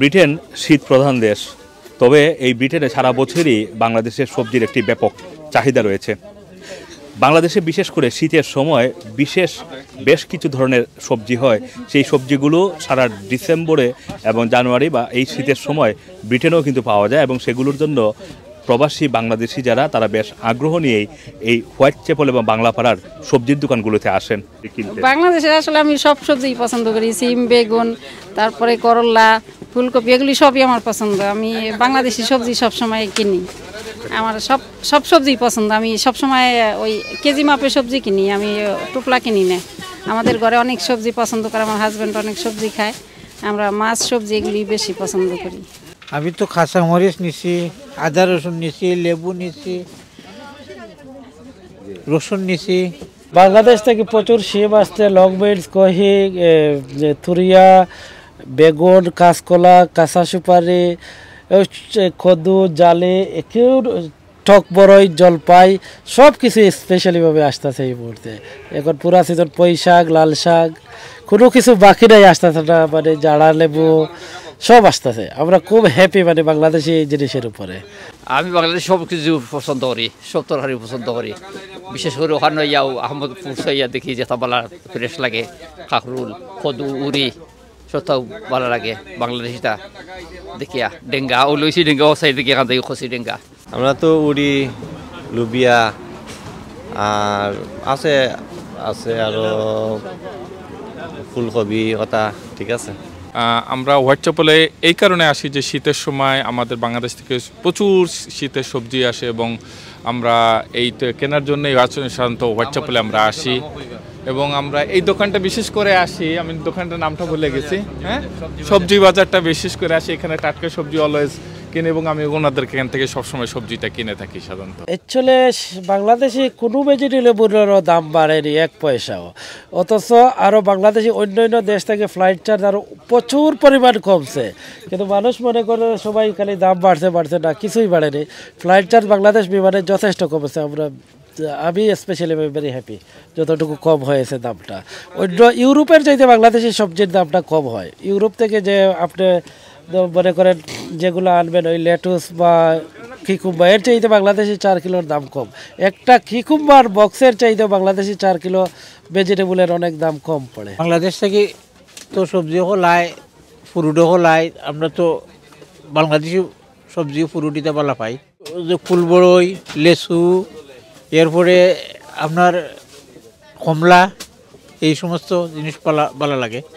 Britain শীত প্রধান দেশ তবে এই ব্রিটেনে সারা বছরই বাংলাদেশের সবজির একটি ব্যাপক চাহিদা রয়েছে বাংলাদেশে বিশেষ করে শীতের সময় বিশেষ বেশ কিছু ধরনের সবজি হয় সেই সবজিগুলো সারা ডিসেম্বরে এবং জানুয়ারি বা এই শীতের সময় ব্রিটেনেও কিন্তু পাওয়া যায় এবং সেগুলোর জন্য প্রবাসী বাংলাদেশি যারা তারা বেশ আগ্রহ নিয়েই এই হোয়াইট চ্যাপল এবং বাংলাপাড়ার সবজির দোকানগুলোতে আসেন বাংলাদেশে আসলে আমি সব সবজি পছন্দ করি সিম বেগুন তারপরে করল্লা ফুলকপি এগুলি সবই আমার পছন্দ আমি বাংলাদেশি সবজি সবসময় কিনি আমার সব সব সবজিই পছন্দ আমি সবসময় ওই কেজি মাপে সবজি কিনি আমি টুপলা কিনি না আমাদের ঘরে অনেক সবজি পছন্দ করে আমার হাজব্যান্ড অনেক সবজি খায় আমরা মাছ সবজি এগুলি বেশি পছন্দ করি আমি তো খাসা মরিচ নিছি আদা রসুন নিছি লেবু নিছি রসুন নিছি বাংলাদেশ থেকে প্রচুর শিব আসছে লং বেডস কহি থুরিয়া বেগুন কাঁচকলা কাঁচা সুপারি কদু জালে কেউ টক বড়ই জলপাই সব কিছু স্পেশালিভাবে আসতেছে এই মুহূর্তে এখন পুরা সিজন পই শাক লাল শাক কোনো কিছু বাকি নাই আসতেছে না মানে জাড়া লেবু সব আসতেছে আমরা খুব হ্যাপি মানে বাংলাদেশি এই জিনিসের উপরে আমি বাংলাদেশ সব কিছু পছন্দ করি সব তরহারি পছন্দ করি বিশেষ করে ওখানে ইয়াও আহমদপুর সাইয়া দেখি যে তাবালা ফ্রেশ লাগে কাকরুল কদু উড়ি সত্তাও ভালো লাগে বাংলাদেশিটা দেখিয়া ডেঙ্গা ও লইছি ডেঙ্গা ও সাইড দেখি এখান থেকে খসি ডেঙ্গা আমরা তো উড়ি লুবিয়া আর আছে আছে আরও ফুলকপি কথা ঠিক আছে আমরা হোয়াটসঅ্যাপলে এই কারণে আসি যে শীতের সময় আমাদের বাংলাদেশ থেকে প্রচুর শীতের সবজি আসে এবং আমরা এই কেনার জন্যই সাধারণত হোয়াটসঅ্যাপলে আমরা আসি এবং আমরা এই দোকানটা বিশেষ করে আসি আমি দোকানটার নামটা ভুলে গেছি হ্যাঁ সবজি বাজারটা বিশেষ করে আসি এখানে টাটকা সবজি অলওয়েজ কিনে এবং আমি ওনাদের এখান থেকে সবসময় সবজিটা কিনে থাকি সাধারণত অ্যাকচুয়ালি বাংলাদেশে কোনো ভেজিটেবলেরও দাম বাড়েনি এক পয়সাও অথচ আরও বাংলাদেশে অন্য অন্য দেশ থেকে ফ্লাইট চার্জ আরও প্রচুর পরিমাণ কমছে কিন্তু মানুষ মনে করে সবাই খালি দাম বাড়ছে বাড়ছে না কিছুই বাড়েনি ফ্লাইট চার্জ বাংলাদেশ বিমানে যথেষ্ট কমেছে আমরা আমি স্পেশালি ভেরি হ্যাপি যতটুকু কম হয়েছে দামটা অন্য ইউরোপের চাইতে বাংলাদেশের সবজির দামটা কম হয় ইউরোপ থেকে যে আপনি মনে করেন যেগুলো আনবেন ওই লেটুস বা কিকুম্বা এর চাইতে বাংলাদেশে চার কিলোর দাম কম একটা কিকুম্বার বক্সের চাইতে বাংলাদেশে চার কিলো ভেজিটেবলের অনেক দাম কম পড়ে বাংলাদেশ থেকে তো সবজি হলায় ফুরুডো হলায় আমরা তো বাংলাদেশি সবজি ফুরুটিতে বলা পাই যে ফুলবড়ই লেসু এরপরে আপনার কমলা এই সমস্ত জিনিস ভালো লাগে